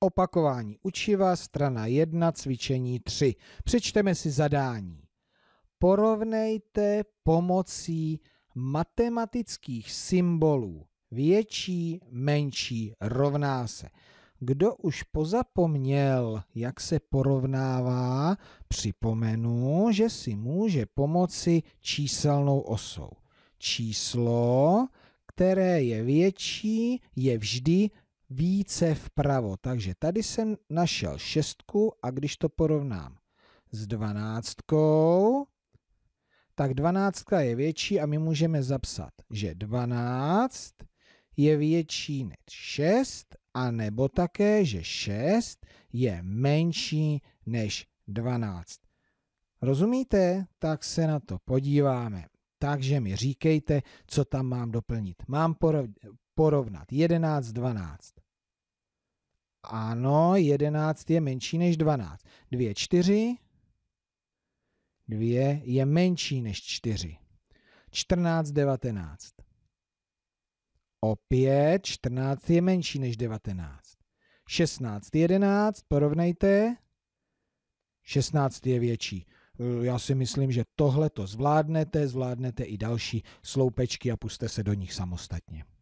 Opakování učiva, strana 1, cvičení 3. Přečteme si zadání. Porovnejte pomocí matematických symbolů větší, menší rovná se. Kdo už pozapomněl, jak se porovnává, připomenu, že si může pomoci číselnou osou. Číslo, které je větší, je vždy více vpravo. Takže tady jsem našel šestku a když to porovnám s dvanáctkou, tak dvanáctka je větší a my můžeme zapsat, že dvanáct je větší než šest a nebo také, že šest je menší než dvanáct. Rozumíte? Tak se na to podíváme. Takže mi říkejte, co tam mám doplnit. Mám porovnat 11, 12. Ano, 11 je menší než 12. 2, 4. 2 je menší než 4. 14, 19. Opět 14 je menší než 19. 16, 11, porovnejte. 16 je větší. Eh, já si myslím, že tohle to zvládnete, zvládnete i další sloupečky a puste se do nich samostatně.